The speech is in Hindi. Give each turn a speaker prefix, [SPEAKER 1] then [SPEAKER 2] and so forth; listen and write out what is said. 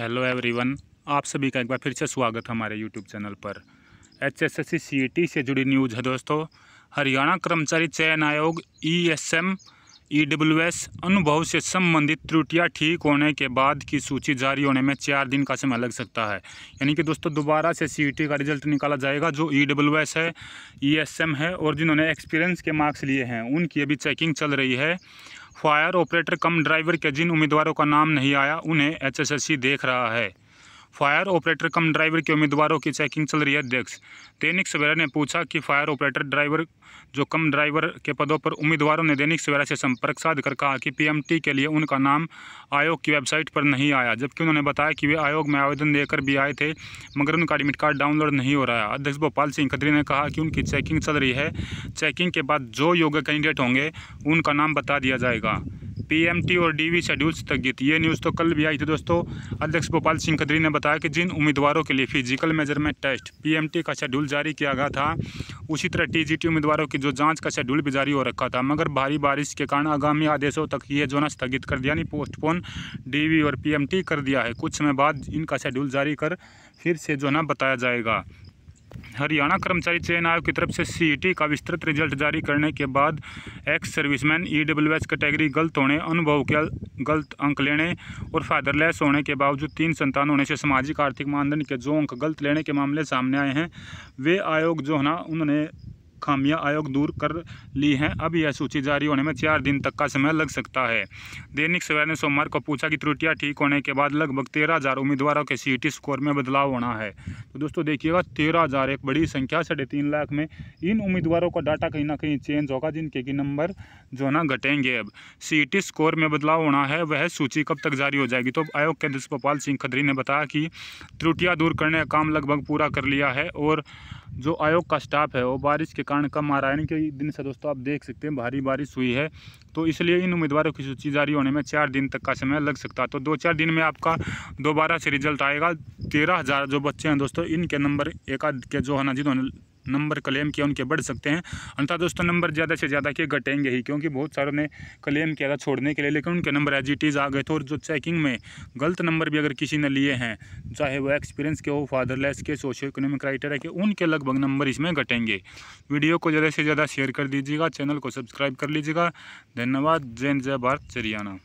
[SPEAKER 1] हेलो एवरीवन आप सभी का एक बार फिर से स्वागत हमारे यूट्यूब चैनल पर H S S C e से जुड़ी न्यूज़ है दोस्तों हरियाणा कर्मचारी चयन आयोग E S M E W S अनुभव से संबंधित त्रुटियां ठीक होने के बाद की सूची जारी होने में चार दिन का समय लग सकता है यानी कि दोस्तों दोबारा से सी e का रिजल्ट निकाला जाएगा जो ई डब्ल्यू एस है ई एस एम है और जिन्होंने एक्सपीरियंस के मार्क्स लिए हैं उनकी अभी चेकिंग चल रही है फायर ऑपरेटर कम ड्राइवर के जिन उम्मीदवारों का नाम नहीं आया उन्हें एचएसएससी देख रहा है फायर ऑपरेटर कम ड्राइवर के उम्मीदवारों की चेकिंग चल रही है अध्यक्ष दैनिक सवेरा ने पूछा कि फायर ऑपरेटर ड्राइवर जो कम ड्राइवर के पदों पर उम्मीदवारों ने दैनिक सवेरा से संपर्क साध कर कहा कि पीएमटी के लिए उनका नाम आयोग की वेबसाइट पर नहीं आया जबकि उन्होंने बताया कि वे आयोग में आवेदन देकर भी आए थे मगर उनका एडमिट कार्ड डाउनलोड नहीं हो रहा है अध्यक्ष भोपाल सिंह खतरी ने कहा कि उनकी चेकिंग चल रही है चेकिंग के बाद जो योग्य कैंडिडेट होंगे उनका नाम बता दिया जाएगा पीएमटी और डीवी शेड्यूल स्थगित ये न्यूज़ तो कल भी आई थी दोस्तों अध्यक्ष गोपाल सिंह खदरी ने बताया कि जिन उम्मीदवारों के लिए फिजिकल मेजरमेंट टेस्ट पीएमटी का शेड्यूल जारी किया गया था उसी तरह टीजीटी उम्मीदवारों की जो जांच का शेड्यूल भी जारी हो रखा था मगर भारी बारिश के कारण आगामी आदेशों तक ये जो ना स्थगित कर दिया यानी पोस्टपोन डी और पी कर दिया है कुछ समय बाद इनका शेड्यूल जारी कर फिर से जो ना बताया जाएगा हरियाणा कर्मचारी चयन आयोग की तरफ से सीईटी e का विस्तृत रिजल्ट जारी करने के बाद एक्स सर्विसमैन ईडब्ल्यूएस कैटेगरी गलत होने अनुभव के गलत अंक लेने और फादरलेस होने के बावजूद तीन संतान होने से सामाजिक आर्थिक मानदंड के जो अंक गलत लेने के मामले सामने आए हैं वे आयोग जो है ना उन्होंने खामियां आयोग दूर कर ली हैं अब यह सूची जारी होने में चार दिन तक का समय लग सकता है दैनिक सवेर ने सोमवार को पूछा कि त्रुटियां ठीक होने के बाद लगभग तेरह हज़ार उम्मीदवारों के सी स्कोर में बदलाव होना है तो दोस्तों देखिएगा तेरह हज़ार एक बड़ी संख्या साढ़े तीन लाख में इन उम्मीदवारों का डाटा कहीं ना कहीं चेंज होगा जिनके कि नंबर जो ना घटेंगे अब सी स्कोर में बदलाव होना है वह सूची कब तक जारी हो जाएगी तो आयोग के अध्यक्ष गोपाल सिंह खदरी ने बताया कि त्रुटियाँ दूर करने का काम लगभग पूरा कर लिया है और जो आयोग का स्टाफ है वो बारिश के कारण कम आ रहा है यानी कि दिन से दोस्तों आप देख सकते हैं भारी बारिश हुई है तो इसलिए इन उम्मीदवारों की सूची जारी होने में चार दिन तक का समय लग सकता है तो दो चार दिन में आपका दोबारा से रिजल्ट आएगा तेरह हज़ार जो बच्चे हैं दोस्तों इनके नंबर एकाध के जो है ना जिन्होंने नंबर क्लेम किया उनके बढ़ सकते हैं अन्यथा दोस्तों नंबर ज़्यादा से ज़्यादा के घटेंगे ही क्योंकि बहुत सारों ने क्लेम किया था छोड़ने के लिए लेकिन उनके नंबर एज इट इज़ आ गए थे और जो चेकिंग में गलत नंबर भी अगर किसी ने लिए हैं चाहे वो एक्सपीरियंस के हो फादरलेस के सोशो इकोनॉमिक क्राइटेरिया के उनके लगभग नंबर इसमें घटेंगे वीडियो को ज़्यादा से ज़्यादा शेयर कर दीजिएगा चैनल को सब्सक्राइब कर लीजिएगा धन्यवाद जय जय भारत चरियाना